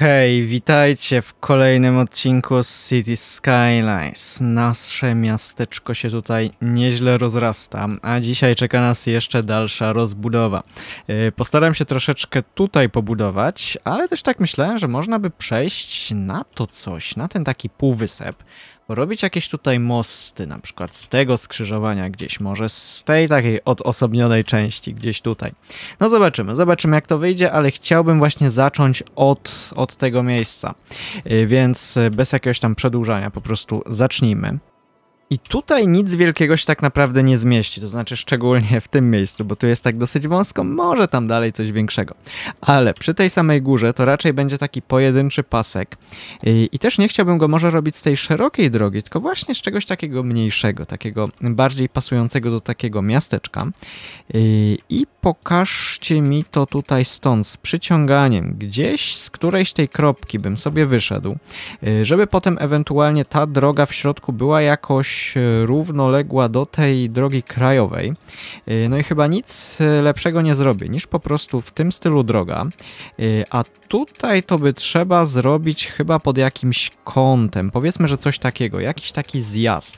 Hej, witajcie w kolejnym odcinku City Skylines. Nasze miasteczko się tutaj nieźle rozrasta, a dzisiaj czeka nas jeszcze dalsza rozbudowa. E, postaram się troszeczkę tutaj pobudować, ale też tak myślałem, że można by przejść na to coś, na ten taki półwysep robić jakieś tutaj mosty, na przykład z tego skrzyżowania gdzieś, może z tej takiej odosobnionej części, gdzieś tutaj. No zobaczymy, zobaczymy jak to wyjdzie, ale chciałbym właśnie zacząć od, od tego miejsca, y, więc y, bez jakiegoś tam przedłużania po prostu zacznijmy. I tutaj nic wielkiego się tak naprawdę nie zmieści, to znaczy szczególnie w tym miejscu, bo tu jest tak dosyć wąsko, może tam dalej coś większego. Ale przy tej samej górze to raczej będzie taki pojedynczy pasek. I, i też nie chciałbym go może robić z tej szerokiej drogi, tylko właśnie z czegoś takiego mniejszego, takiego bardziej pasującego do takiego miasteczka. I, i pokażcie mi to tutaj stąd z przyciąganiem. Gdzieś z którejś tej kropki bym sobie wyszedł, y, żeby potem ewentualnie ta droga w środku była jakoś y, równoległa do tej drogi krajowej. Y, no i chyba nic lepszego nie zrobię niż po prostu w tym stylu droga. A tutaj to by trzeba zrobić chyba pod jakimś kątem. Powiedzmy, że coś takiego, jakiś taki zjazd.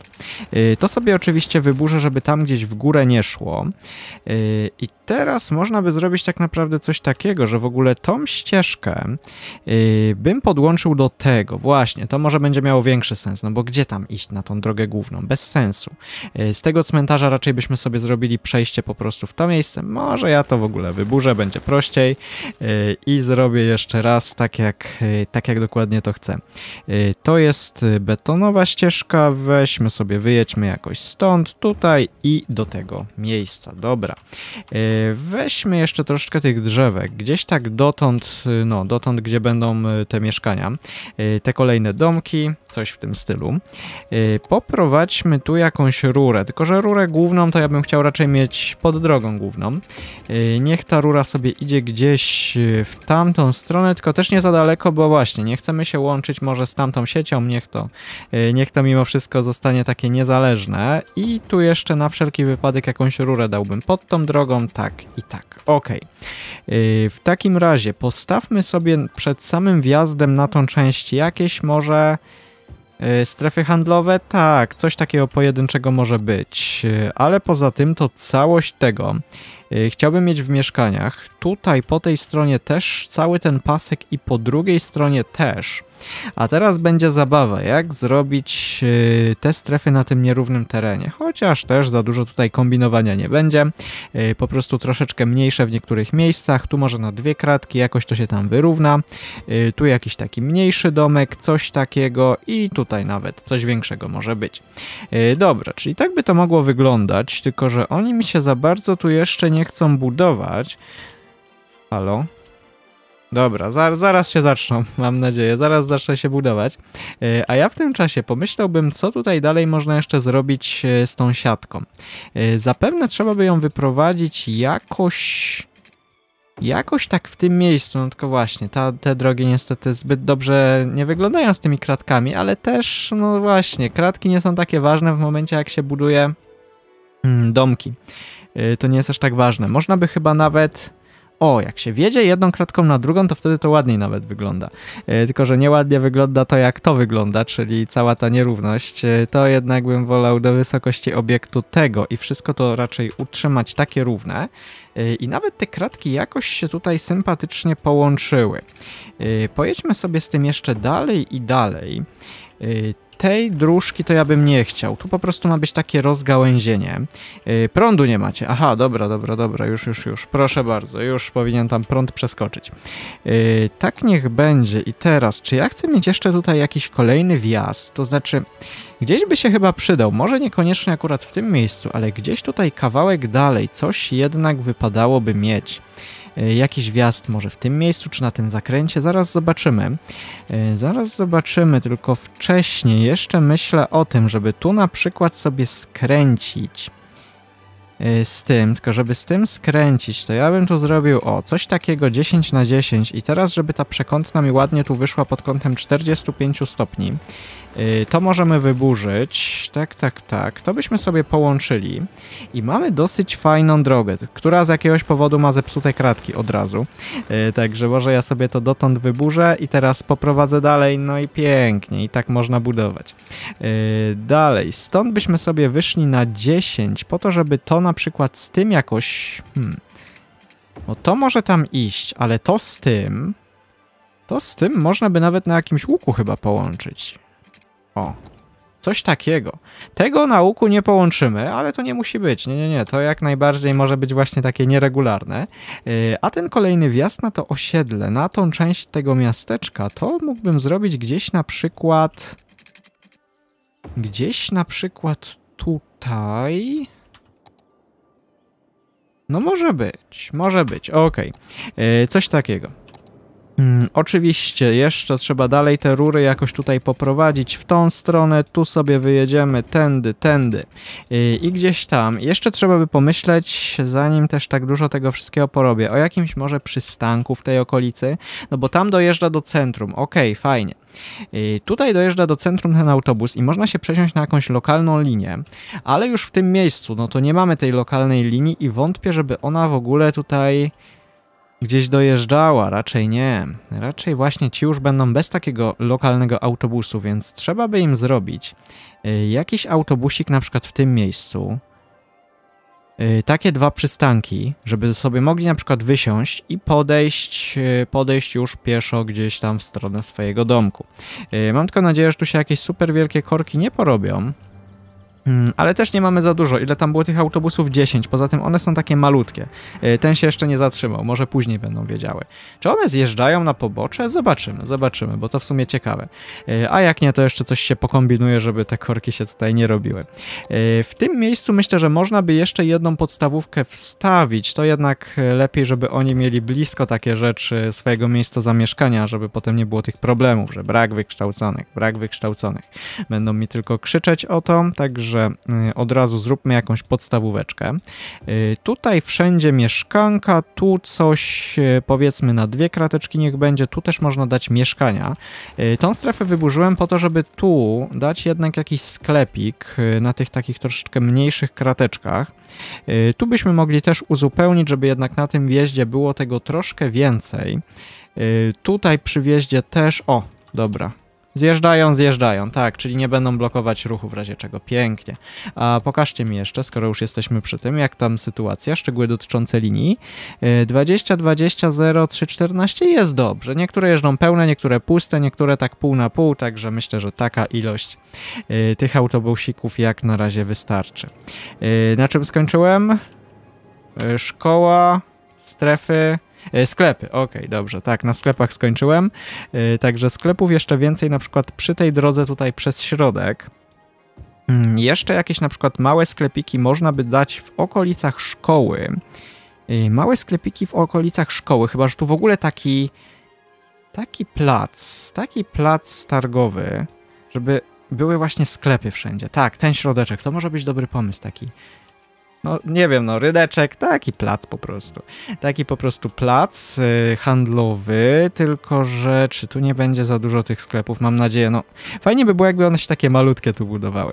To sobie oczywiście wyburzę, żeby tam gdzieś w górę nie szło. I teraz można by zrobić tak naprawdę coś takiego, że w ogóle tą ścieżkę yy, bym podłączył do tego. Właśnie, to może będzie miało większy sens, no bo gdzie tam iść na tą drogę główną? Bez sensu. Yy, z tego cmentarza raczej byśmy sobie zrobili przejście po prostu w to miejsce. Może ja to w ogóle wyburzę, będzie prościej yy, i zrobię jeszcze raz tak jak, y, tak jak dokładnie to chcę. Y, to jest betonowa ścieżka, weźmy sobie, wyjedźmy jakoś stąd, tutaj i do tego miejsca. Dobra. Yy, Weźmy jeszcze troszeczkę tych drzewek. Gdzieś tak dotąd, y, no dotąd, gdzie będą y, te mieszkania. Y, te kolejne domki, coś w tym stylu. Poprowadźmy tu jakąś rurę, tylko że rurę główną to ja bym chciał raczej mieć pod drogą główną. Niech ta rura sobie idzie gdzieś w tamtą stronę, tylko też nie za daleko, bo właśnie nie chcemy się łączyć może z tamtą siecią, niech to, niech to mimo wszystko zostanie takie niezależne. I tu jeszcze na wszelki wypadek jakąś rurę dałbym pod tą drogą, tak tak i tak. Ok. W takim razie postawmy sobie przed samym wjazdem na tą część jakieś może y, strefy handlowe. Tak, coś takiego pojedynczego może być. Y, ale poza tym to całość tego E, chciałbym mieć w mieszkaniach. Tutaj po tej stronie też cały ten pasek i po drugiej stronie też. A teraz będzie zabawa, jak zrobić e, te strefy na tym nierównym terenie. Chociaż też za dużo tutaj kombinowania nie będzie. E, po prostu troszeczkę mniejsze w niektórych miejscach. Tu może na dwie kratki, jakoś to się tam wyrówna. Tu jakiś taki mniejszy domek, coś takiego i tutaj nawet coś większego może być. Dobra, czyli tak by to mogło wyglądać, tylko że oni mi się za bardzo tu jeszcze nie nie chcą budować. Halo? Dobra, zaraz się zaczną, mam nadzieję, zaraz zacznę się budować. E, a ja w tym czasie pomyślałbym, co tutaj dalej można jeszcze zrobić e, z tą siatką. E, zapewne trzeba by ją wyprowadzić jakoś... Jakoś tak w tym miejscu, no tylko właśnie, ta, te drogi niestety zbyt dobrze nie wyglądają z tymi kratkami, ale też, no właśnie, kratki nie są takie ważne w momencie, jak się buduje mm, domki. Y, to nie jest aż tak ważne. Można by chyba nawet o, jak się wiedzie jedną kratką na drugą, to wtedy to ładniej nawet wygląda. Y, tylko, że nieładnie wygląda to, jak to wygląda, czyli cała ta nierówność. Y, to jednak bym wolał do wysokości obiektu tego i wszystko to raczej utrzymać takie równe. I nawet te kratki jakoś się tutaj sympatycznie połączyły. Pojedźmy sobie z tym jeszcze dalej i dalej tej dróżki to ja bym nie chciał. Tu po prostu ma być takie rozgałęzienie. Yy, prądu nie macie. Aha, dobra, dobra, dobra, już, już, już. Proszę bardzo, już powinien tam prąd przeskoczyć. Yy, tak niech będzie. I teraz, czy ja chcę mieć jeszcze tutaj jakiś kolejny wjazd? To znaczy, gdzieś by się chyba przydał. Może niekoniecznie akurat w tym miejscu, ale gdzieś tutaj kawałek dalej coś jednak wypadałoby mieć. E, jakiś wjazd może w tym miejscu czy na tym zakręcie. Zaraz zobaczymy. E, zaraz zobaczymy, tylko wcześniej jeszcze myślę o tym, żeby tu na przykład sobie skręcić e, z tym, tylko żeby z tym skręcić, to ja bym tu zrobił o coś takiego 10 na 10 i teraz, żeby ta przekątna mi ładnie tu wyszła pod kątem 45 stopni, Y, to możemy wyburzyć. Tak, tak, tak. To byśmy sobie połączyli. I mamy dosyć fajną drogę, która z jakiegoś powodu ma zepsute kratki od razu. Y, także może ja sobie to dotąd wyburzę i teraz poprowadzę dalej. No i pięknie. I tak można budować. Y, dalej. Stąd byśmy sobie wyszli na 10 po to, żeby to na przykład z tym jakoś... Hmm. No to może tam iść, ale to z tym... To z tym można by nawet na jakimś łuku chyba połączyć. O, Coś takiego. Tego nauku nie połączymy, ale to nie musi być. Nie, nie, nie. To jak najbardziej może być właśnie takie nieregularne. Y, a ten kolejny wjazd na to osiedle, na tą część tego miasteczka, to mógłbym zrobić gdzieś na przykład. Gdzieś na przykład tutaj. No może być, może być, okej. Okay. Coś takiego. Mm, oczywiście, jeszcze trzeba dalej te rury jakoś tutaj poprowadzić w tą stronę, tu sobie wyjedziemy tędy, tędy y, i gdzieś tam. Jeszcze trzeba by pomyśleć, zanim też tak dużo tego wszystkiego porobię, o jakimś może przystanku w tej okolicy, no bo tam dojeżdża do centrum, okej, okay, fajnie. Y, tutaj dojeżdża do centrum ten autobus i można się przesiąść na jakąś lokalną linię, ale już w tym miejscu, no to nie mamy tej lokalnej linii i wątpię, żeby ona w ogóle tutaj gdzieś dojeżdżała, raczej nie. Raczej właśnie ci już będą bez takiego lokalnego autobusu, więc trzeba by im zrobić y, jakiś autobusik na przykład w tym miejscu, y, takie dwa przystanki, żeby sobie mogli na przykład wysiąść i podejść, y, podejść już pieszo gdzieś tam w stronę swojego domku. Mam tylko nadzieję, że tu się jakieś super wielkie korki nie porobią, Hmm, ale też nie mamy za dużo. Ile tam było tych autobusów? 10. Poza tym one są takie malutkie. E, ten się jeszcze nie zatrzymał. Może później będą wiedziały. Czy one zjeżdżają na pobocze? Zobaczymy, zobaczymy, bo to w sumie ciekawe. E, a jak nie, to jeszcze coś się pokombinuje, żeby te korki się tutaj nie robiły. E, w tym miejscu myślę, że można by jeszcze jedną podstawówkę wstawić. To jednak lepiej, żeby oni mieli blisko takie rzeczy swojego miejsca zamieszkania, żeby potem nie było tych problemów, że brak wykształconych, brak wykształconych. Będą mi tylko krzyczeć o to, także Y, od razu zróbmy jakąś podstawóweczkę. Y, tutaj wszędzie mieszkanka, tu coś y, powiedzmy na dwie krateczki niech będzie, tu też można dać mieszkania. Tą strefę wyburzyłem po to, żeby tu dać jednak jakiś sklepik na tych takich troszeczkę mniejszych krateczkach. Tu byśmy mogli też uzupełnić, żeby jednak na tym wjeździe było tego troszkę więcej. Tutaj przy wjeździe też, o, dobra, Zjeżdżają, zjeżdżają, tak, czyli nie będą blokować ruchu w razie czego. Pięknie. A pokażcie mi jeszcze, skoro już jesteśmy przy tym, jak tam sytuacja, szczegóły dotyczące linii. 20, 20, 0, 3, 14 jest dobrze. Niektóre jeżdżą pełne, niektóre puste, niektóre tak pół na pół, także myślę, że taka ilość y, tych autobusików jak na razie wystarczy. Y, na czym skończyłem? Y, szkoła, strefy, E, sklepy, okej, okay, dobrze, tak, na sklepach skończyłem. E, także sklepów jeszcze więcej, na przykład przy tej drodze tutaj przez środek. Mm, jeszcze jakieś na przykład małe sklepiki można by dać w okolicach szkoły. E, małe sklepiki w okolicach szkoły, chyba że tu w ogóle taki taki plac, taki plac targowy, żeby były właśnie sklepy wszędzie. Tak, ten środeczek, to może być dobry pomysł taki no nie wiem, no rydeczek, taki plac po prostu. Taki po prostu plac y, handlowy, tylko że czy tu nie będzie za dużo tych sklepów? Mam nadzieję, no fajnie by było, jakby one się takie malutkie tu budowały.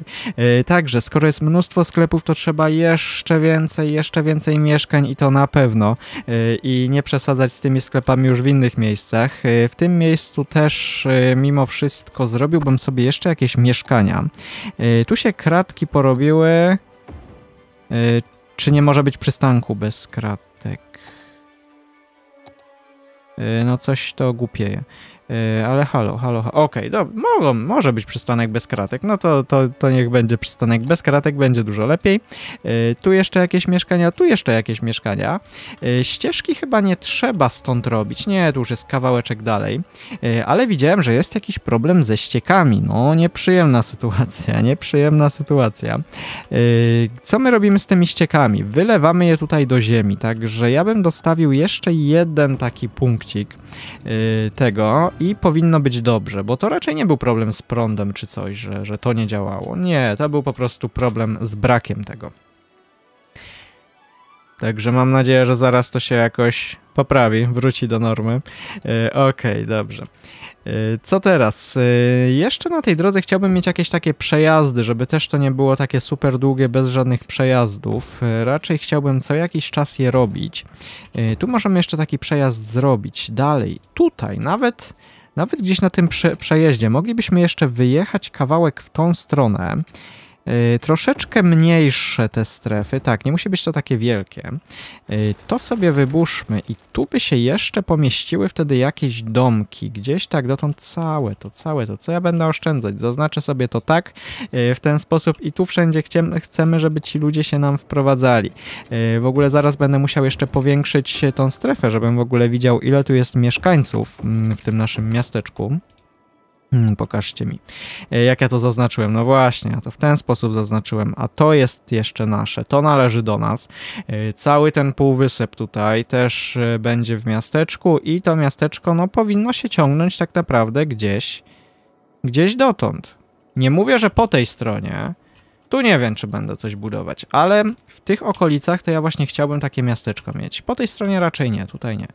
Y, także, skoro jest mnóstwo sklepów, to trzeba jeszcze więcej, jeszcze więcej mieszkań i to na pewno. Y, I nie przesadzać z tymi sklepami już w innych miejscach. w tym miejscu też mimo wszystko zrobiłbym sobie jeszcze jakieś mieszkania. tu się kratki porobiły Y, czy nie może być przystanku bez kratek? Y, no coś to głupieje. Yy, ale halo, halo, halo. okej, okay, mogą, może być przystanek bez kratek, no to, to, to niech będzie przystanek bez kratek, będzie dużo lepiej. Yy, tu jeszcze jakieś mieszkania, tu jeszcze jakieś mieszkania. Yy, ścieżki chyba nie trzeba stąd robić, nie, tu już jest kawałeczek dalej, yy, ale widziałem, że jest jakiś problem ze ściekami, no nieprzyjemna sytuacja, nieprzyjemna sytuacja. Yy, co my robimy z tymi ściekami? Wylewamy je tutaj do ziemi, także ja bym dostawił jeszcze jeden taki punkcik tego i powinno być dobrze, bo to raczej nie był problem z prądem czy coś, że, że to nie działało. Nie, to był po prostu problem z brakiem tego. Także mam nadzieję, że zaraz to się jakoś poprawi, wróci do normy. E, okej, okay, dobrze. E, co teraz? E, jeszcze na tej drodze chciałbym mieć jakieś takie przejazdy, żeby też to nie było takie super długie, bez żadnych przejazdów. Raczej chciałbym co jakiś czas je robić. Tu możemy jeszcze taki przejazd zrobić. Dalej, tutaj, nawet nawet gdzieś na tym przejeździe moglibyśmy jeszcze wyjechać kawałek w tą stronę Y, troszeczkę mniejsze te strefy, tak, nie musi być to takie wielkie. Y, to sobie wybuszmy i tu by się jeszcze pomieściły wtedy jakieś domki, gdzieś tak dotąd całe to, całe to, co ja będę oszczędzać. Zaznaczę sobie to tak, y, w ten sposób i tu wszędzie chcemy, żeby ci ludzie się nam wprowadzali. W ogóle zaraz będę musiał jeszcze powiększyć tą strefę, żebym w ogóle widział ile tu jest mieszkańców mm, w tym naszym miasteczku. Hmm, pokażcie mi. E, jak ja to zaznaczyłem? No właśnie, ja to w ten sposób zaznaczyłem, a to jest jeszcze nasze, to należy do nas. E, cały ten półwysep tutaj też e, będzie w miasteczku i to miasteczko no powinno się ciągnąć tak naprawdę gdzieś, gdzieś dotąd. Nie mówię, że po tej stronie, tu nie wiem, czy będę coś budować, ale w tych okolicach to ja właśnie chciałbym takie miasteczko mieć. Po tej stronie raczej nie, tutaj nie.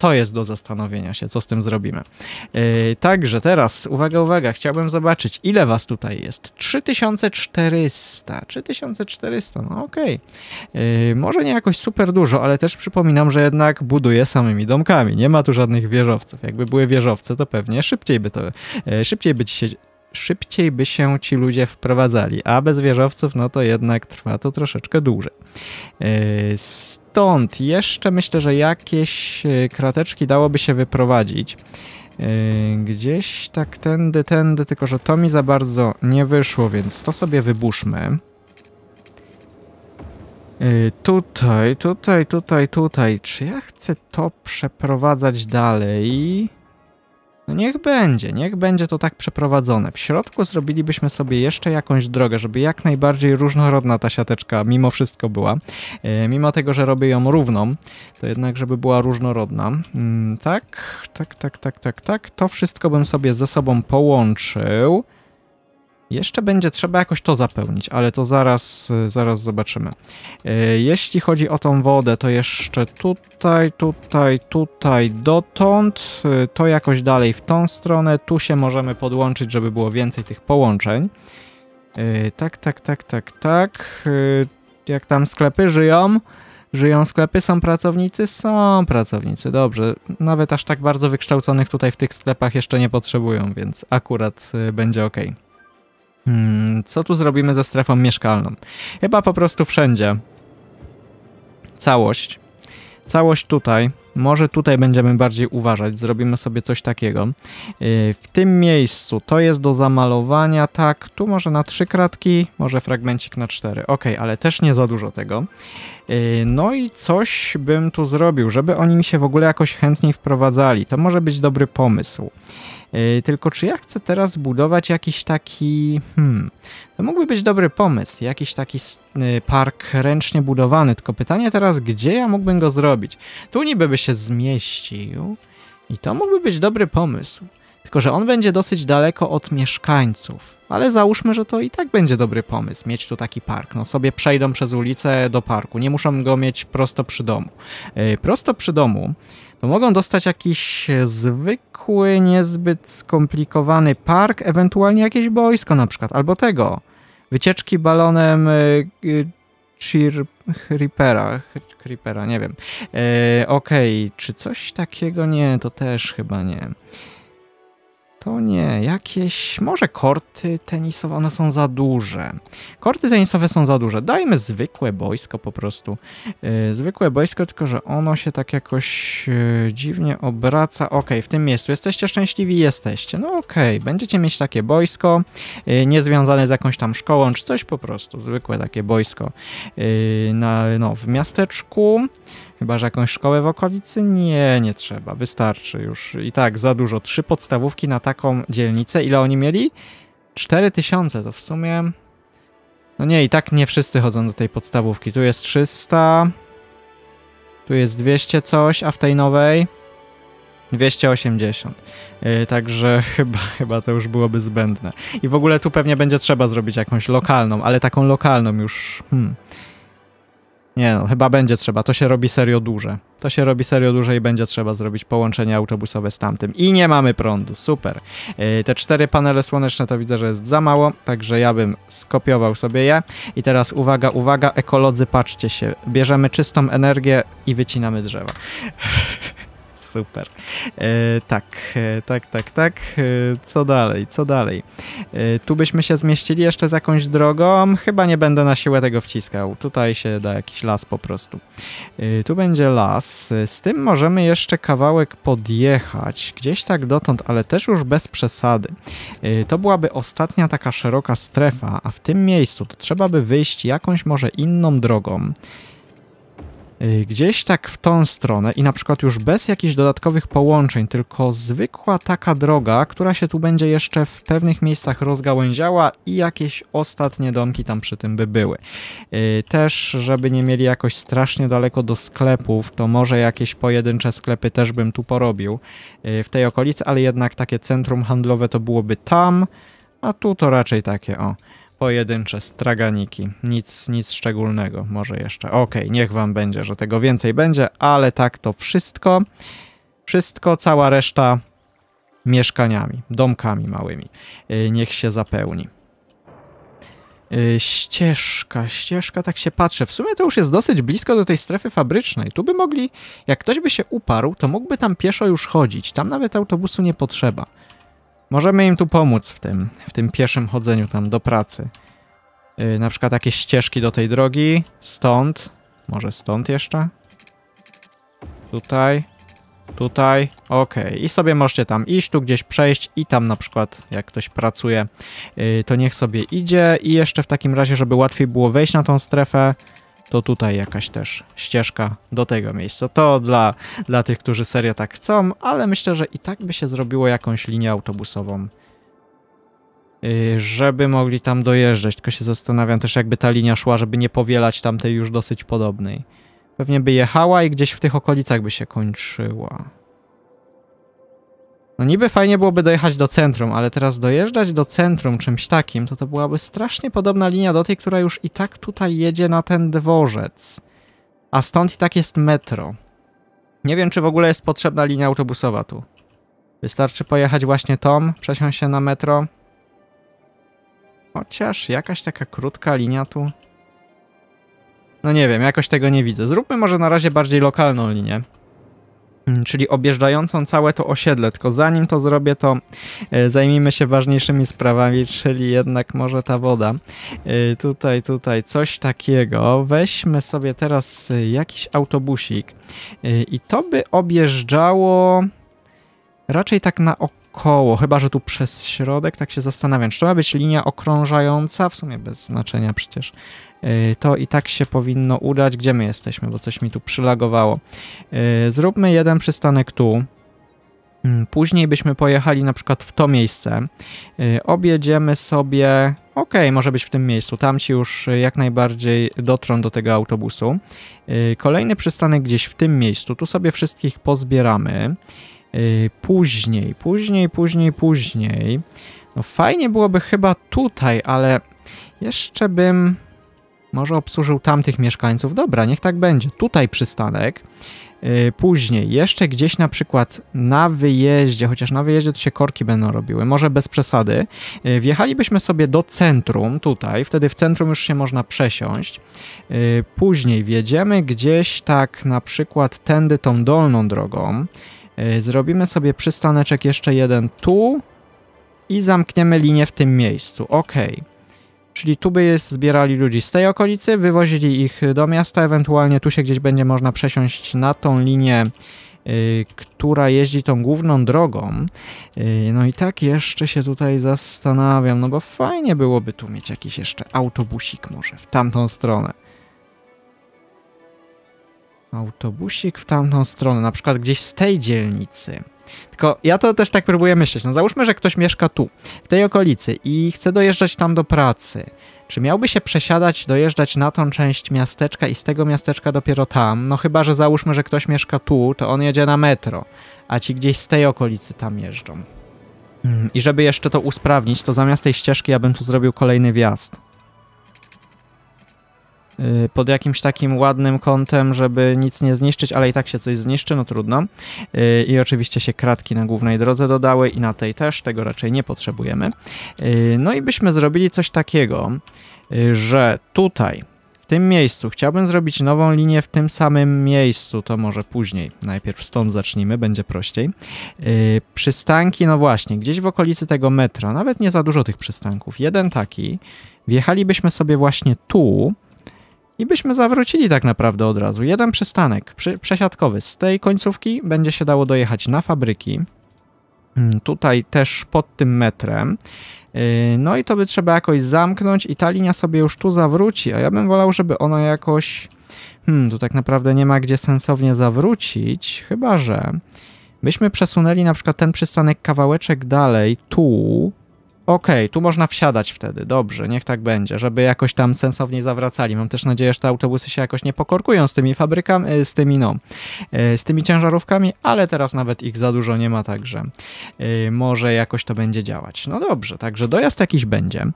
To jest do zastanowienia się, co z tym zrobimy. Yy, także teraz, uwaga, uwaga, chciałbym zobaczyć, ile was tutaj jest. 3400. 3400, no okej. Okay. Yy, może nie jakoś super dużo, ale też przypominam, że jednak buduję samymi domkami. Nie ma tu żadnych wieżowców. Jakby były wieżowce, to pewnie szybciej by to, yy, szybciej by ci się szybciej by się ci ludzie wprowadzali, a bez wieżowców no to jednak trwa to troszeczkę dłużej. E, stąd jeszcze myślę, że jakieś e, krateczki dałoby się wyprowadzić. E, gdzieś tak tędy, tędy, tylko że to mi za bardzo nie wyszło, więc to sobie wybuszmy. Tutaj, tutaj, tutaj, tutaj. Czy ja chcę to przeprowadzać dalej? No niech będzie, niech będzie to tak przeprowadzone. W środku zrobilibyśmy sobie jeszcze jakąś drogę, żeby jak najbardziej różnorodna ta siateczka mimo wszystko była. E, mimo tego, że robię ją równą, to jednak żeby była różnorodna. Mm, tak, tak, tak, tak, tak, tak. To wszystko bym sobie ze sobą połączył. Jeszcze będzie trzeba jakoś to zapełnić, ale to zaraz, zaraz zobaczymy. Jeśli chodzi o tą wodę, to jeszcze tutaj, tutaj, tutaj, dotąd, to jakoś dalej w tą stronę, tu się możemy podłączyć, żeby było więcej tych połączeń. Tak, tak, tak, tak, tak. Jak tam sklepy żyją? Żyją sklepy, są pracownicy? Są pracownicy, dobrze. Nawet aż tak bardzo wykształconych tutaj w tych sklepach jeszcze nie potrzebują, więc akurat będzie ok. Hmm, co tu zrobimy ze strefą mieszkalną? Chyba po prostu wszędzie. Całość. Całość tutaj. Może tutaj będziemy bardziej uważać. Zrobimy sobie coś takiego. Yy, w tym miejscu to jest do zamalowania. Tak, tu może na trzy kratki, może fragmencik na cztery. Ok, ale też nie za dużo tego. Yy, no i coś bym tu zrobił, żeby oni mi się w ogóle jakoś chętniej wprowadzali. To może być dobry pomysł. Y, tylko czy ja chcę teraz budować jakiś taki... Hmm, to mógłby być dobry pomysł, jakiś taki y, park ręcznie budowany, tylko pytanie teraz, gdzie ja mógłbym go zrobić? Tu niby by się zmieścił i to mógłby być dobry pomysł. Tylko, że on będzie dosyć daleko od mieszkańców. Ale załóżmy, że to i tak będzie dobry pomysł, mieć tu taki park. No sobie przejdą przez ulicę do parku, nie muszą go mieć prosto przy domu. Y, prosto przy domu to no, mogą dostać jakiś zwykły, niezbyt skomplikowany park, ewentualnie jakieś boisko na przykład, albo tego. Wycieczki balonem y, y, Cheer Creepera, Creepera, nie wiem. E, Okej, okay. czy coś takiego? Nie, to też chyba nie. To nie, jakieś może korty tenisowe, one są za duże. Korty tenisowe są za duże. Dajmy zwykłe boisko po prostu. Yy, zwykłe boisko, tylko że ono się tak jakoś yy, dziwnie obraca. Ok, w tym miejscu jesteście szczęśliwi, jesteście. No okej, okay. będziecie mieć takie boisko, yy, niezwiązane z jakąś tam szkołą czy coś po prostu. Zwykłe takie boisko y, na, no, w miasteczku. Chyba, że jakąś szkołę w okolicy? Nie, nie trzeba, wystarczy już. I tak, za dużo. Trzy podstawówki na taką dzielnicę. Ile oni mieli? cztery tysiące to w sumie... No nie, i tak nie wszyscy chodzą do tej podstawówki. Tu jest 300... Tu jest 200 coś, a w tej nowej... 280. Yy, także chyba, chyba to już byłoby zbędne. I w ogóle tu pewnie będzie trzeba zrobić jakąś lokalną, ale taką lokalną już... Hmm. Nie no, chyba będzie trzeba. To się robi serio duże. To się robi serio duże i będzie trzeba zrobić połączenie autobusowe z tamtym. I nie mamy prądu, super. Yy, te cztery panele słoneczne to widzę, że jest za mało, także ja bym skopiował sobie je. I teraz uwaga, uwaga, ekolodzy, patrzcie się. Bierzemy czystą energię i wycinamy drzewa. Super. E, tak, e, tak, tak, tak, tak. co dalej, co dalej? tu byśmy się zmieścili jeszcze z jakąś drogą. Chyba nie będę na siłę tego wciskał. Tutaj się da jakiś las po prostu. tu będzie las. Z tym możemy jeszcze kawałek podjechać. Gdzieś tak dotąd, ale też już bez przesady. to byłaby ostatnia taka szeroka strefa, a w tym miejscu to trzeba by wyjść jakąś może inną drogą. Y, gdzieś tak w tą stronę i na przykład już bez jakichś dodatkowych połączeń, tylko zwykła taka droga, która się tu będzie jeszcze w pewnych miejscach rozgałęziała i jakieś ostatnie domki tam przy tym by były. Y, też, żeby nie mieli jakoś strasznie daleko do sklepów, to może jakieś pojedyncze sklepy też bym tu porobił y, w tej okolicy, ale jednak takie centrum handlowe to byłoby tam, a tu to raczej takie o pojedyncze straganiki. Nic, nic szczególnego, może jeszcze. Okej, okay, niech wam będzie, że tego więcej będzie, ale tak to wszystko. Wszystko, cała reszta mieszkaniami, domkami małymi. Y, niech się zapełni. Y, ścieżka, ścieżka, tak się patrzę. W sumie to już jest dosyć blisko do tej strefy fabrycznej. Tu by mogli, jak ktoś by się uparł, to mógłby tam pieszo już chodzić. Tam nawet autobusu nie potrzeba. Możemy im tu pomóc w tym, w tym pieszym chodzeniu tam do pracy. Yy, na przykład jakieś ścieżki do tej drogi, stąd, może stąd jeszcze? Tutaj, tutaj, ok. I sobie możecie tam iść, tu gdzieś przejść i tam na przykład jak ktoś pracuje, yy, to niech sobie idzie. I jeszcze w takim razie, żeby łatwiej było wejść na tą strefę, to tutaj jakaś też ścieżka do tego miejsca. To dla, dla tych, którzy serio tak chcą, ale myślę, że i tak by się zrobiło jakąś linię autobusową, y, żeby mogli tam dojeżdżać. Tylko się zastanawiam też, jakby ta linia szła, żeby nie powielać tamtej już dosyć podobnej. Pewnie by jechała i gdzieś w tych okolicach by się kończyła. No niby fajnie byłoby dojechać do centrum, ale teraz dojeżdżać do centrum czymś takim, to to byłaby strasznie podobna linia do tej, która już i tak tutaj jedzie na ten dworzec. A stąd i tak jest metro. Nie wiem, czy w ogóle jest potrzebna linia autobusowa tu. Wystarczy pojechać właśnie tom, przesiąść się na metro. Chociaż jakaś taka krótka linia tu. No nie wiem, jakoś tego nie widzę. Zróbmy może na razie bardziej lokalną linię. Mm, czyli objeżdżającą całe to osiedle. Tylko zanim to zrobię, to e, zajmijmy się ważniejszymi sprawami, czyli jednak może ta woda. E, tutaj, tutaj, coś takiego. Weźmy sobie teraz e, jakiś autobusik i to by objeżdżało raczej tak na koło, chyba że tu przez środek, tak się zastanawiam, czy to ma być linia okrążająca, w sumie bez znaczenia przecież, Y, to i tak się powinno udać. Gdzie my jesteśmy? Bo coś mi tu przylagowało. Y, zróbmy jeden przystanek tu. Mm, później byśmy pojechali na przykład w to miejsce. Y, objedziemy sobie. ok, może być w tym miejscu. Tam ci już jak najbardziej dotrą do tego autobusu. Kolejny przystanek gdzieś w tym miejscu. Tu sobie wszystkich pozbieramy. Później, później, później, później. No fajnie byłoby chyba tutaj, ale jeszcze bym może obsłużył tamtych mieszkańców. Dobra, niech tak będzie. Tutaj przystanek. Y, później jeszcze gdzieś na przykład na wyjeździe, chociaż na wyjeździe to się korki będą robiły, może bez przesady, y, wjechalibyśmy sobie do centrum tutaj, wtedy w centrum już się można przesiąść. Y, później wjedziemy gdzieś tak na przykład tędy tą dolną drogą. Zrobimy sobie przystaneczek jeszcze jeden tu i zamkniemy linię w tym miejscu. Okej. Okay. Czyli tu by zbierali ludzi z tej okolicy, wywozili ich do miasta, ewentualnie tu się gdzieś będzie można przesiąść na tą linię, y, która jeździ tą główną drogą. Y, no i tak jeszcze się tutaj zastanawiam, no bo fajnie byłoby tu mieć jakiś jeszcze autobusik może w tamtą stronę. Autobusik w tamtą stronę, na przykład gdzieś z tej dzielnicy. Tylko ja to też tak próbuję myśleć. No załóżmy, że ktoś mieszka tu, w tej okolicy i chce dojeżdżać tam do pracy. Czy miałby się przesiadać, dojeżdżać na tą część miasteczka i z tego miasteczka dopiero tam? No chyba, że załóżmy, że ktoś mieszka tu, to on jedzie na metro, a ci gdzieś z tej okolicy tam jeżdżą. Hmm, I żeby jeszcze to usprawnić, to zamiast tej ścieżki ja bym tu zrobił kolejny wjazd. Y, pod jakimś takim ładnym kątem, żeby nic nie zniszczyć, ale i tak się coś zniszczy, no trudno. Y, I oczywiście się kratki na głównej drodze dodały i na tej też, tego raczej nie potrzebujemy. Y, no i byśmy zrobili coś takiego, że tutaj w tym miejscu. Chciałbym zrobić nową linię w tym samym miejscu, to może później. Najpierw stąd zacznijmy, będzie prościej. przystanki, no właśnie, gdzieś w okolicy tego metra, nawet nie za dużo tych przystanków. Jeden taki, wjechalibyśmy sobie właśnie tu, i byśmy zawrócili tak naprawdę od razu. Jeden przystanek przy, przesiadkowy. Z tej końcówki będzie się dało dojechać na fabryki. Hmm, tutaj też pod tym metrem. Yy, no i to by trzeba jakoś zamknąć i ta linia sobie już tu zawróci, a ja bym wolał, żeby ona jakoś... Hmm, tu tak naprawdę nie ma gdzie sensownie zawrócić, chyba że byśmy przesunęli na przykład ten przystanek kawałeczek dalej, tu, Okej, okay, tu można wsiadać wtedy, dobrze, niech tak będzie, żeby jakoś tam sensowniej zawracali. Mam też nadzieję, że te autobusy się jakoś nie pokorkują z tymi fabrykami, e, z tymi no, e, z tymi ciężarówkami, ale teraz nawet ich za dużo nie ma, także e, może jakoś to będzie działać. No dobrze, także dojazd jakiś będzie.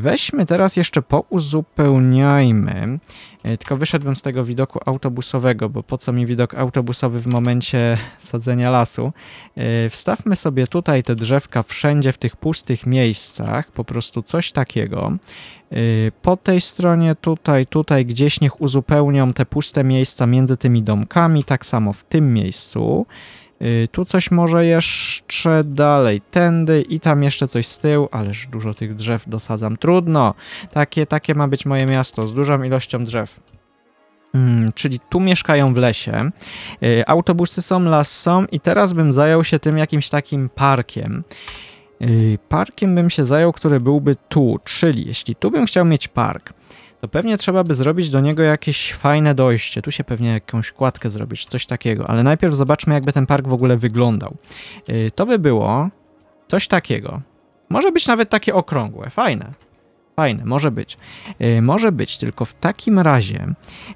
Weźmy teraz jeszcze pouzupełniajmy. E, tylko wyszedłem z tego widoku autobusowego, bo po co mi widok autobusowy w momencie sadzenia lasu? E, wstawmy sobie tutaj te drzewka wszędzie w tych pustych miejscach, po prostu coś takiego. E, po tej stronie, tutaj, tutaj, gdzieś niech uzupełnią te puste miejsca między tymi domkami, tak samo w tym miejscu. Y, tu coś może jeszcze dalej, tędy i tam jeszcze coś z tyłu, ależ dużo tych drzew dosadzam. Trudno, takie, takie ma być moje miasto, z dużą ilością drzew. Hmm, czyli tu mieszkają w lesie, yy, autobusy są, las są i teraz bym zajął się tym jakimś takim parkiem. Yy, parkiem bym się zajął, który byłby tu, czyli jeśli tu bym chciał mieć park, to pewnie trzeba by zrobić do niego jakieś fajne dojście. Tu się pewnie jakąś kładkę zrobić, coś takiego. Ale najpierw zobaczmy, jakby ten park w ogóle wyglądał. Y, to by było coś takiego. Może być nawet takie okrągłe, fajne. Fajne, może być. E, może być, tylko w takim razie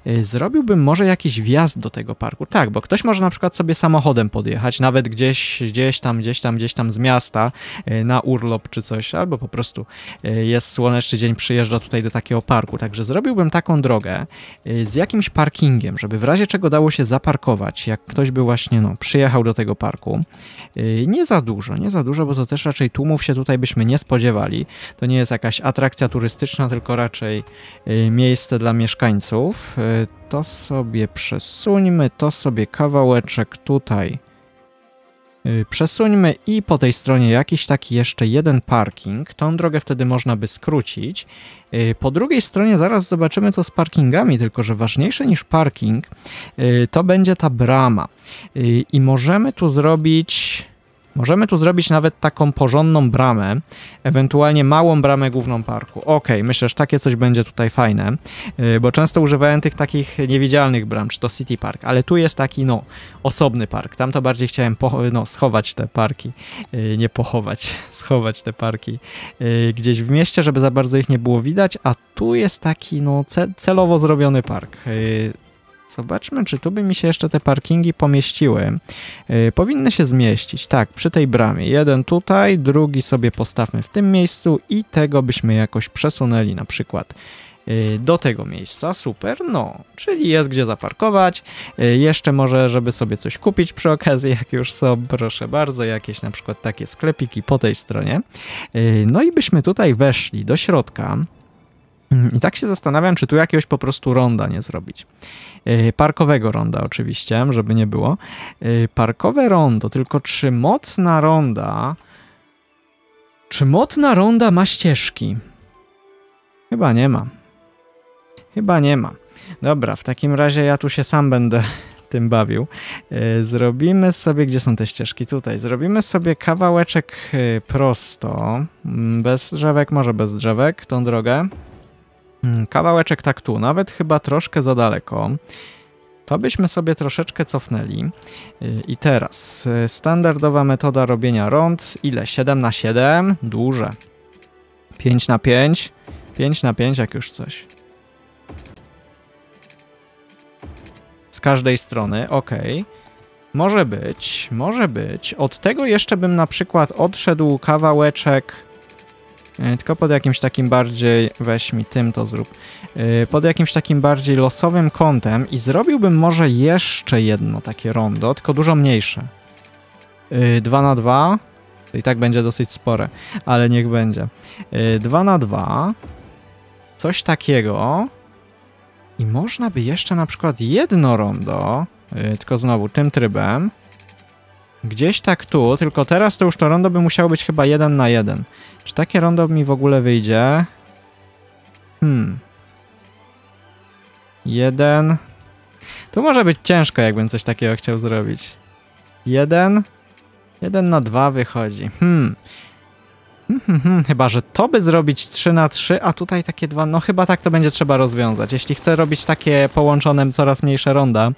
e, zrobiłbym może jakiś wjazd do tego parku. Tak, bo ktoś może na przykład sobie samochodem podjechać, nawet gdzieś, gdzieś tam, gdzieś tam, gdzieś tam z miasta e, na urlop czy coś, albo po prostu jest słoneczny dzień, przyjeżdża tutaj do takiego parku. Także zrobiłbym taką drogę z jakimś parkingiem, żeby w razie czego dało się zaparkować, jak ktoś by właśnie no, przyjechał do tego parku. Nie za dużo, nie za dużo, bo to też raczej tłumów się tutaj byśmy nie spodziewali. To nie jest jakaś atrakcja turystyczna, tylko raczej y, miejsce dla mieszkańców. Y, to sobie przesuńmy, to sobie kawałeczek tutaj y, przesuńmy i po tej stronie jakiś taki jeszcze jeden parking. Tą drogę wtedy można by skrócić. Po drugiej stronie zaraz zobaczymy co z parkingami, tylko że ważniejsze niż parking to będzie ta brama. I możemy tu zrobić Możemy tu zrobić nawet taką porządną bramę, ewentualnie małą bramę główną parku. Ok, myślę, że takie coś będzie tutaj fajne, y, bo często używałem tych takich niewidzialnych bram, czy to City Park, ale tu jest taki, no, osobny park. Tam to bardziej chciałem no, schować te parki, y, nie pochować, schować te parki y, gdzieś w mieście, żeby za bardzo ich nie było widać, a tu jest taki, no, celowo zrobiony park. Zobaczmy, czy tu by mi się jeszcze te parkingi pomieściły. Yy, powinny się zmieścić, tak, przy tej bramie. Jeden tutaj, drugi sobie postawmy w tym miejscu i tego byśmy jakoś przesunęli na przykład y, do tego miejsca, super, no, czyli jest gdzie zaparkować, y, jeszcze może, żeby sobie coś kupić przy okazji, jak już są, proszę bardzo, jakieś na przykład takie sklepiki po tej stronie, y, no i byśmy tutaj weszli do środka, Mm, I tak się zastanawiam, czy tu jakiegoś po prostu ronda nie zrobić. E, parkowego ronda oczywiście, żeby nie było. E, parkowe rondo, tylko czy mocna ronda... Czy mocna ronda ma ścieżki? Chyba nie ma. Chyba nie ma. Dobra, w takim razie ja tu się sam będę tym bawił. E, zrobimy sobie, gdzie są te ścieżki? Tutaj. Zrobimy sobie kawałeczek prosto, mm, bez drzewek, może bez drzewek, tą drogę. Hmm, kawałeczek tak tu, nawet chyba troszkę za daleko. To byśmy sobie troszeczkę cofnęli. Y, I teraz y, standardowa metoda robienia rond. Ile? 7 na 7? Duże. 5 na 5? 5 na 5 jak już coś. Z każdej strony, ok. Może być, może być. Od tego jeszcze bym na przykład odszedł kawałeczek E, tylko pod jakimś takim bardziej, weź mi tym to zrób, e, pod jakimś takim bardziej losowym kątem i zrobiłbym może jeszcze jedno takie rondo, tylko dużo mniejsze. 2 e, na 2 to i tak będzie dosyć spore, ale niech będzie. 2 na 2 coś takiego i można by jeszcze na przykład jedno rondo, tylko znowu tym trybem, Gdzieś tak tu, tylko teraz to już to rondo by musiało być chyba jeden na jeden. Czy takie rondo mi w ogóle wyjdzie? Hmm. Jeden. Tu może być ciężko, jakbym coś takiego chciał zrobić. Jeden. Jeden na dwa wychodzi. Hmm. Hmm, chyba, że to by zrobić 3 na 3, a tutaj takie dwa, no chyba tak to będzie trzeba rozwiązać. Jeśli chcę robić takie połączone coraz mniejsze ronda,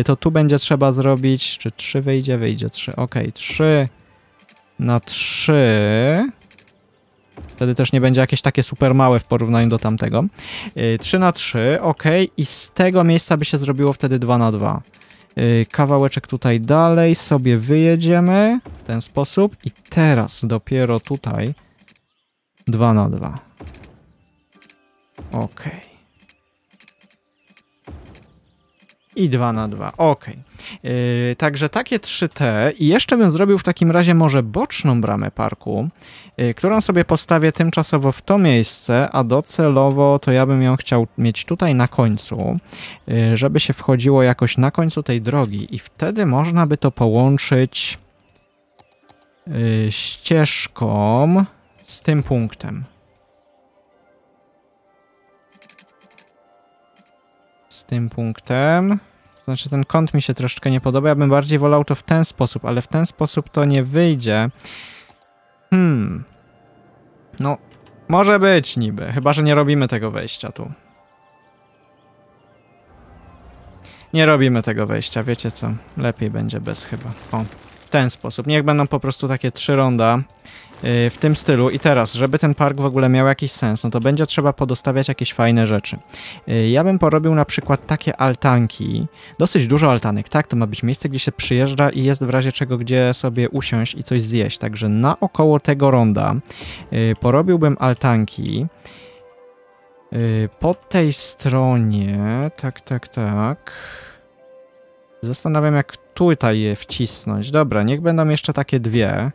y, to tu będzie trzeba zrobić, czy 3 wyjdzie? Wyjdzie 3, ok, 3 na 3... Wtedy też nie będzie jakieś takie super małe w porównaniu do tamtego. 3 y, na 3, ok, i z tego miejsca by się zrobiło wtedy 2 na 2. Y, kawałeczek tutaj dalej sobie wyjedziemy w ten sposób i teraz dopiero tutaj 2 na 2. Okej. Okay. I 2 na 2, ok. Yy, także takie 3T i jeszcze bym zrobił w takim razie może boczną bramę parku, yy, którą sobie postawię tymczasowo w to miejsce, a docelowo to ja bym ją chciał mieć tutaj na końcu, yy, żeby się wchodziło jakoś na końcu tej drogi i wtedy można by to połączyć y, ścieżką z tym punktem. Z tym punktem znaczy ten kąt mi się troszeczkę nie podoba, ja bym bardziej wolał to w ten sposób, ale w ten sposób to nie wyjdzie. Hmm. No, może być niby, chyba, że nie robimy tego wejścia tu. Nie robimy tego wejścia, wiecie co? Lepiej będzie bez chyba. O ten sposób. Niech będą po prostu takie trzy ronda y, w tym stylu. I teraz, żeby ten park w ogóle miał jakiś sens, no to będzie trzeba podostawiać jakieś fajne rzeczy. Y, ja bym porobił na przykład takie altanki, dosyć dużo altanek, tak? To ma być miejsce, gdzie się przyjeżdża i jest w razie czego, gdzie sobie usiąść i coś zjeść. Także naokoło tego ronda y, porobiłbym altanki. Po tej stronie, tak, tak, tak. Zastanawiam, jak tutaj je wcisnąć. Dobra, niech będą jeszcze takie dwie.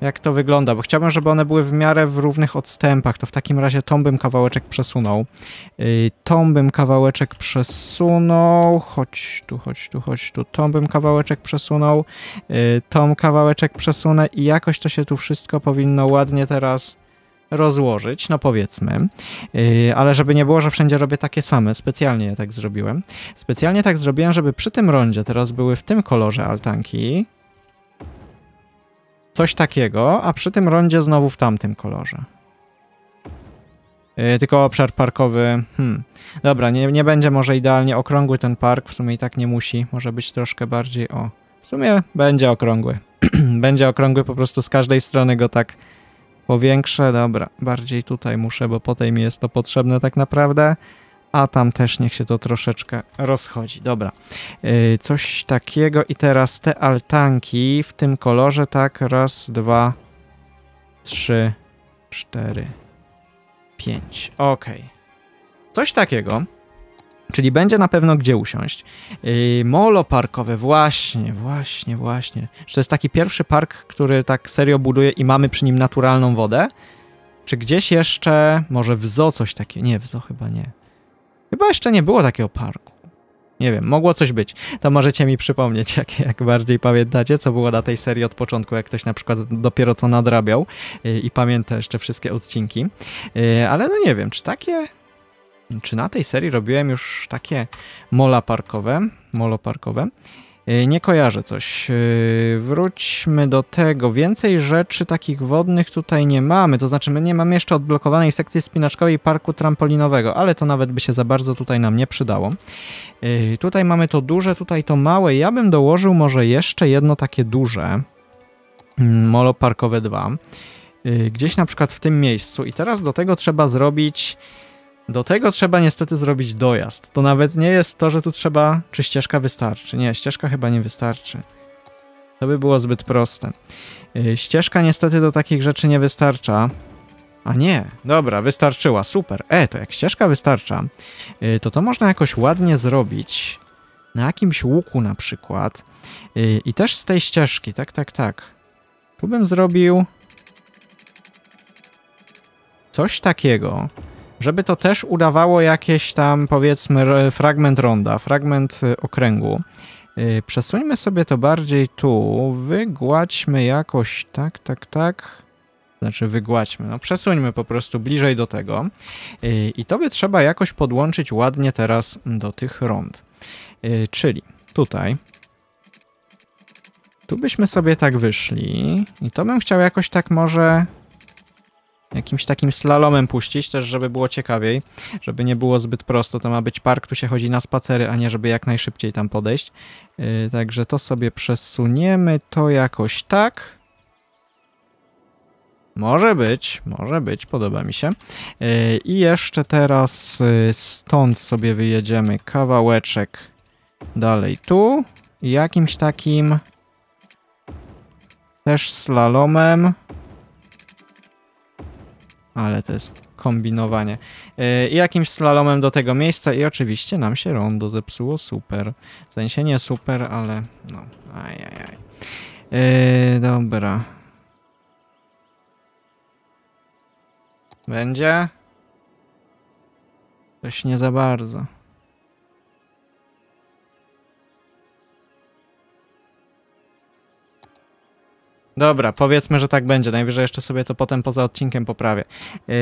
Jak to wygląda? Bo chciałbym, żeby one były w miarę w równych odstępach. To w takim razie tą bym kawałeczek przesunął. Yy, tą bym kawałeczek przesunął. Chodź tu, chodź tu, chodź tu. Tą bym kawałeczek przesunął. Yy, tą kawałeczek przesunę i jakoś to się tu wszystko powinno ładnie teraz rozłożyć, no powiedzmy, y, ale żeby nie było, że wszędzie robię takie same, specjalnie tak zrobiłem. Specjalnie tak zrobiłem, żeby przy tym rondzie teraz były w tym kolorze altanki, coś takiego, a przy tym rondzie znowu w tamtym kolorze. Y, tylko obszar parkowy, hmm. dobra, nie, nie będzie może idealnie okrągły ten park, w sumie i tak nie musi, może być troszkę bardziej, o, w sumie będzie okrągły. będzie okrągły po prostu z każdej strony go tak powiększę, dobra, bardziej tutaj muszę, bo po tej mi jest to potrzebne tak naprawdę, a tam też niech się to troszeczkę rozchodzi, dobra. Yy, coś takiego i teraz te altanki w tym kolorze, tak, raz, dwa, trzy, cztery, pięć, ok. Coś takiego. Czyli będzie na pewno gdzie usiąść. Yy, molo parkowe, właśnie, właśnie, właśnie. Czy to jest taki pierwszy park, który tak serio buduje i mamy przy nim naturalną wodę? Czy gdzieś jeszcze, może w zoo coś takiego? Nie, w zoo chyba nie. Chyba jeszcze nie było takiego parku. Nie wiem, mogło coś być. To możecie mi przypomnieć, jak, jak bardziej pamiętacie, co było na tej serii od początku, jak ktoś na przykład dopiero co nadrabiał yy, i pamięta jeszcze wszystkie odcinki. Yy, ale no nie wiem, czy takie czy na tej serii robiłem już takie mola parkowe, molo parkowe. Y, nie kojarzę coś. Y, wróćmy do tego. Więcej rzeczy takich wodnych tutaj nie mamy. To znaczy, my nie mamy jeszcze odblokowanej sekcji spinaczkowej parku trampolinowego, ale to nawet by się za bardzo tutaj nam nie przydało. Y, tutaj mamy to duże, tutaj to małe. Ja bym dołożył może jeszcze jedno takie duże. Mm, molo parkowe 2. Gdzieś na przykład w tym miejscu. I teraz do tego trzeba zrobić do tego trzeba niestety zrobić dojazd. To nawet nie jest to, że tu trzeba... Czy ścieżka wystarczy? Nie, ścieżka chyba nie wystarczy. To by było zbyt proste. Y, ścieżka niestety do takich rzeczy nie wystarcza. A nie, dobra, wystarczyła, super. E, to jak ścieżka wystarcza, y, to to można jakoś ładnie zrobić. Na jakimś łuku na przykład. Y, I też z tej ścieżki, tak, tak, tak. Tu bym zrobił... Coś takiego żeby to też udawało jakieś tam, powiedzmy, fragment ronda, fragment y, okręgu. Y, przesuńmy sobie to bardziej tu, wygładźmy jakoś tak, tak, tak. Znaczy wygładźmy, no przesuńmy po prostu bliżej do tego. Y, I to by trzeba jakoś podłączyć ładnie teraz do tych rond. Czyli tutaj tu byśmy sobie tak wyszli i to bym chciał jakoś tak może jakimś takim slalomem puścić, też żeby było ciekawiej, żeby nie było zbyt prosto. To ma być park, tu się chodzi na spacery, a nie żeby jak najszybciej tam podejść. Yy, także to sobie przesuniemy to jakoś tak. Może być, może być, podoba mi się. Yy, I jeszcze teraz yy, stąd sobie wyjedziemy kawałeczek dalej tu. Jakimś takim też slalomem ale to jest kombinowanie. Yy, jakimś slalomem do tego miejsca i oczywiście nam się rondo zepsuło, super. W sensie nie super, ale no, ajajaj. Yy, dobra. Będzie? Coś nie za bardzo. Dobra, powiedzmy, że tak będzie. Najwyżej jeszcze sobie to potem poza odcinkiem poprawię. Yy,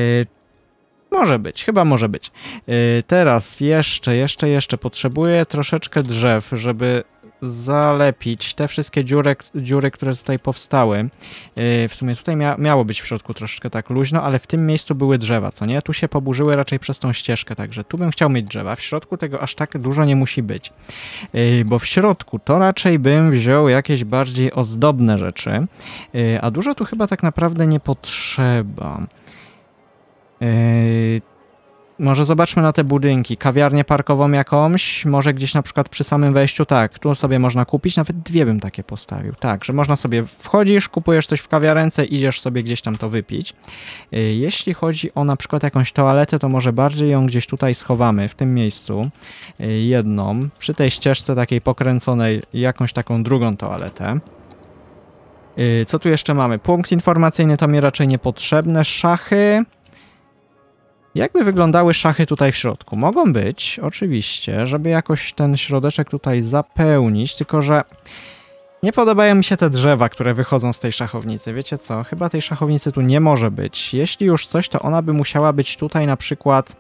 może być, chyba może być. Yy, teraz jeszcze, jeszcze, jeszcze potrzebuję troszeczkę drzew, żeby zalepić te wszystkie dziury, dziury które tutaj powstały. Yy, w sumie tutaj mia miało być w środku troszeczkę tak luźno, ale w tym miejscu były drzewa, co nie? Tu się poburzyły raczej przez tą ścieżkę, także tu bym chciał mieć drzewa. W środku tego aż tak dużo nie musi być, yy, bo w środku to raczej bym wziął jakieś bardziej ozdobne rzeczy, yy, a dużo tu chyba tak naprawdę nie potrzeba. Yy, może zobaczmy na te budynki. Kawiarnię parkową jakąś, może gdzieś na przykład przy samym wejściu, tak, tu sobie można kupić, nawet dwie bym takie postawił. Tak, że można sobie wchodzisz, kupujesz coś w kawiarence, idziesz sobie gdzieś tam to wypić. Y, jeśli chodzi o na przykład jakąś toaletę, to może bardziej ją gdzieś tutaj schowamy, w tym miejscu, y, jedną, przy tej ścieżce takiej pokręconej, jakąś taką drugą toaletę. Y, co tu jeszcze mamy? Punkt informacyjny to mi raczej niepotrzebne, szachy... Jakby wyglądały szachy tutaj w środku? Mogą być, oczywiście, żeby jakoś ten środeczek tutaj zapełnić, tylko że nie podobają mi się te drzewa, które wychodzą z tej szachownicy. Wiecie co, chyba tej szachownicy tu nie może być. Jeśli już coś, to ona by musiała być tutaj na przykład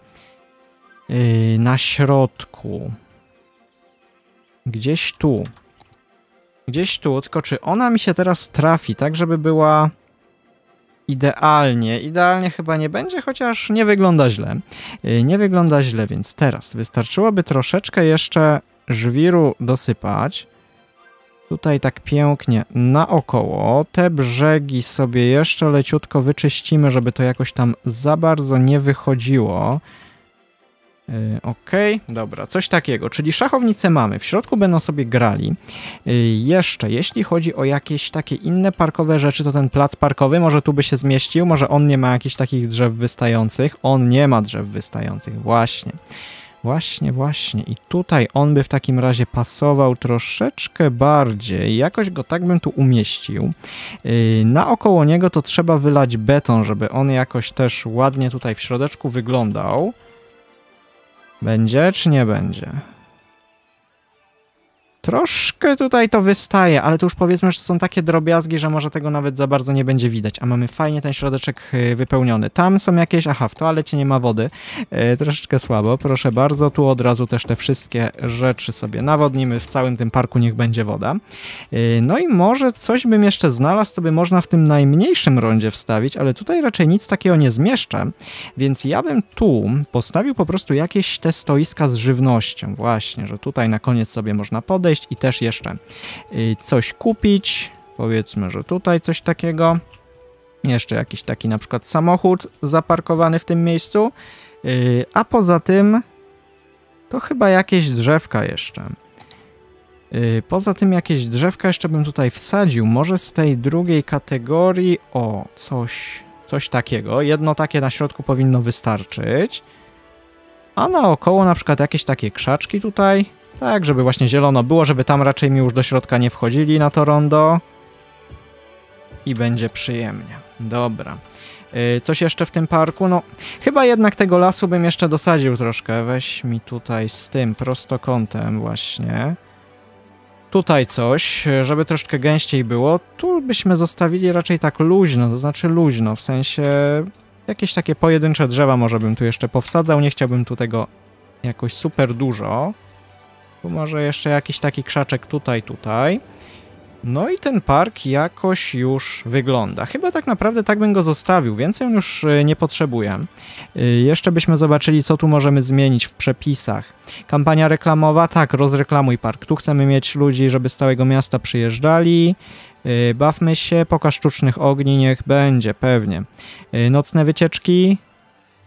yy, na środku. Gdzieś tu. Gdzieś tu, tylko czy ona mi się teraz trafi, tak żeby była idealnie. Idealnie chyba nie będzie, chociaż nie wygląda źle. E, nie wygląda źle, więc teraz wystarczyłoby troszeczkę jeszcze żwiru dosypać. Tutaj tak pięknie naokoło. Te brzegi sobie jeszcze leciutko wyczyścimy, żeby to jakoś tam za bardzo nie wychodziło. E, okej, okay, dobra, coś takiego. Czyli szachownice mamy, w środku będą sobie grali. E, jeszcze, jeśli chodzi o jakieś takie inne parkowe rzeczy, to ten plac parkowy może tu by się zmieścił, może on nie ma jakichś takich drzew wystających. On nie ma drzew wystających, właśnie. Właśnie, właśnie. I tutaj on by w takim razie pasował troszeczkę bardziej. Jakoś go tak bym tu umieścił. E, na naokoło niego to trzeba wylać beton, żeby on jakoś też ładnie tutaj w środeczku wyglądał. Będzie czy nie będzie? Troszkę tutaj to wystaje, ale to już powiedzmy, że są takie drobiazgi, że może tego nawet za bardzo nie będzie widać, a mamy fajnie ten środeczek y, wypełniony. Tam są jakieś, aha, w toalecie nie ma wody, e, troszeczkę słabo, proszę bardzo, tu od razu też te wszystkie rzeczy sobie nawodnimy, w całym tym parku niech będzie woda. E, no i może coś bym jeszcze znalazł, co by można w tym najmniejszym rondzie wstawić, ale tutaj raczej nic takiego nie zmieszczę, więc ja bym tu postawił po prostu jakieś te stoiska z żywnością, właśnie, że tutaj na koniec sobie można podejść, i też jeszcze y, coś kupić. Powiedzmy, że tutaj coś takiego. Jeszcze jakiś taki na przykład samochód zaparkowany w tym miejscu. Y, a poza tym to chyba jakieś drzewka jeszcze. Y, poza tym jakieś drzewka jeszcze bym tutaj wsadził. Może z tej drugiej kategorii... O, coś, coś takiego. Jedno takie na środku powinno wystarczyć. A naokoło na przykład jakieś takie krzaczki tutaj tak, żeby właśnie zielono było, żeby tam raczej mi już do środka nie wchodzili na to rondo. I będzie przyjemnie. Dobra. Y, coś jeszcze w tym parku? No, chyba jednak tego lasu bym jeszcze dosadził troszkę. Weź mi tutaj z tym prostokątem właśnie. Tutaj coś, żeby troszkę gęściej było. Tu byśmy zostawili raczej tak luźno, to znaczy luźno, w sensie jakieś takie pojedyncze drzewa może bym tu jeszcze powsadzał. Nie chciałbym tu tego jakoś super dużo może jeszcze jakiś taki krzaczek tutaj, tutaj. No i ten park jakoś już wygląda. Chyba tak naprawdę tak bym go zostawił, więcej on już y, nie potrzebuję. Y, jeszcze byśmy zobaczyli, co tu możemy zmienić w przepisach. Kampania reklamowa, tak, rozreklamuj park. Tu chcemy mieć ludzi, żeby z całego miasta przyjeżdżali. Y, bawmy się, pokaż sztucznych ogni, niech będzie, pewnie. Nocne wycieczki,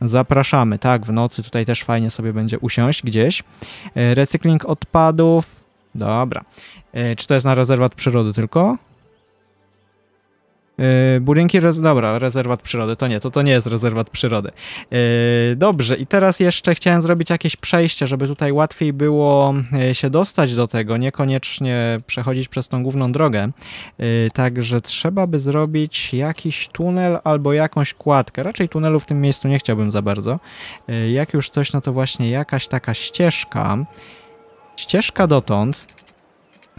Zapraszamy, tak, w nocy tutaj też fajnie sobie będzie usiąść gdzieś. E, recykling odpadów, dobra. E, czy to jest na rezerwat przyrody tylko? Yy, budynki, dobra, rezerwat przyrody, to nie, to, to nie jest rezerwat przyrody. Yy, dobrze, i teraz jeszcze chciałem zrobić jakieś przejście, żeby tutaj łatwiej było yy, się dostać do tego, niekoniecznie przechodzić przez tą główną drogę. także trzeba by zrobić jakiś tunel albo jakąś kładkę. Raczej tunelu w tym miejscu nie chciałbym za bardzo. jak już coś, no to właśnie jakaś taka ścieżka. Ścieżka dotąd.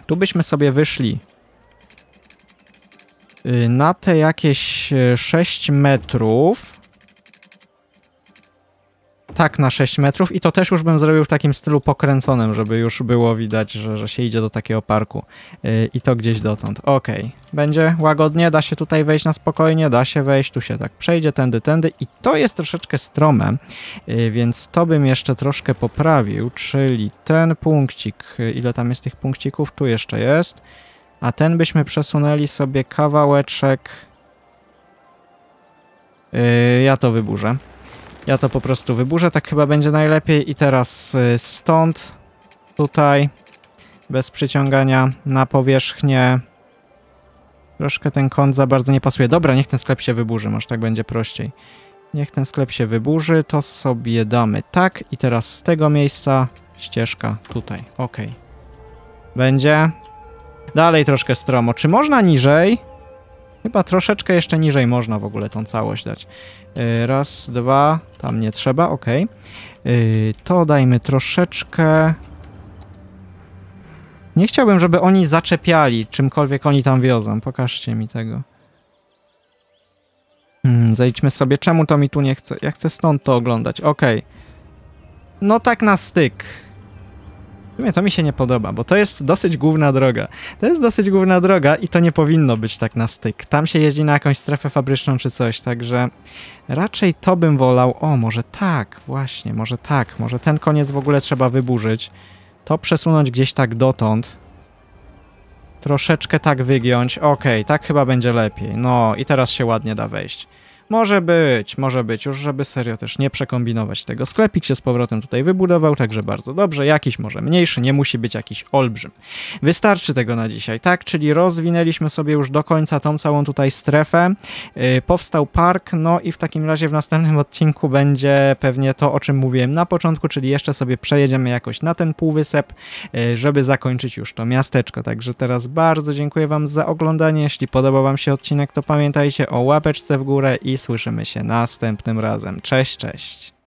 Tu byśmy sobie wyszli Y, na te jakieś 6 y, metrów. Tak, na 6 metrów i to też już bym zrobił w takim stylu pokręconym, żeby już było widać, że, że się idzie do takiego parku. Yy, I to gdzieś dotąd. Ok, będzie łagodnie, da się tutaj wejść na spokojnie, da się wejść, tu się tak przejdzie, tędy, tędy i to jest troszeczkę strome, yy, więc to bym jeszcze troszkę poprawił, czyli ten punkcik, y, ile tam jest tych punkcików, tu jeszcze jest, a ten byśmy przesunęli sobie kawałeczek. Yy, ja to wyburzę. Ja to po prostu wyburzę, tak chyba będzie najlepiej. I teraz yy, stąd, tutaj, bez przyciągania na powierzchnię. Troszkę ten kąt za bardzo nie pasuje. Dobra, niech ten sklep się wyburzy, może tak będzie prościej. Niech ten sklep się wyburzy, to sobie damy tak. I teraz z tego miejsca ścieżka tutaj. Ok. Będzie. Dalej troszkę stromo. Czy można niżej? Chyba troszeczkę jeszcze niżej można w ogóle tą całość dać. Y, raz, dwa, tam nie trzeba, ok. to dajmy troszeczkę... Nie chciałbym, żeby oni zaczepiali czymkolwiek oni tam wiozą. Pokażcie mi tego. Hmm, zejdźmy sobie, czemu to mi tu nie chce? Ja chcę stąd to oglądać, ok. No tak na styk. W to mi się nie podoba, bo to jest dosyć główna droga. To jest dosyć główna droga i to nie powinno być tak na styk. Tam się jeździ na jakąś strefę fabryczną czy coś, także raczej to bym wolał. O, może tak, właśnie, może tak. Może ten koniec w ogóle trzeba wyburzyć. To przesunąć gdzieś tak dotąd. Troszeczkę tak wygiąć. Okej, okay, tak chyba będzie lepiej. No i teraz się ładnie da wejść. Może być, może być, już żeby serio też nie przekombinować tego. Sklepik się z powrotem tutaj wybudował, także bardzo dobrze. Jakiś może mniejszy, nie musi być jakiś olbrzym. Wystarczy tego na dzisiaj, tak? Czyli rozwinęliśmy sobie już do końca tą całą tutaj strefę. Yy, powstał park, no i w takim razie w następnym odcinku będzie pewnie to, o czym mówiłem na początku, czyli jeszcze sobie przejedziemy jakoś na ten półwysep, yy, żeby zakończyć już to miasteczko. Także teraz bardzo dziękuję Wam za oglądanie. Jeśli podobał Wam się odcinek, to pamiętajcie o łapeczce w górę i i słyszymy się następnym razem. Cześć, cześć.